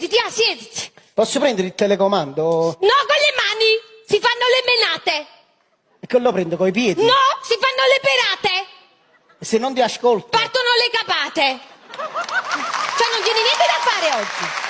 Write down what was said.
siediti, ah, siediti. Posso prendere il telecomando? No, con le mani si fanno le menate. E che lo prendo con i piedi? No, si fanno le perate. E se non ti ascolto. Partono le capate. Cioè non tieni niente da fare oggi.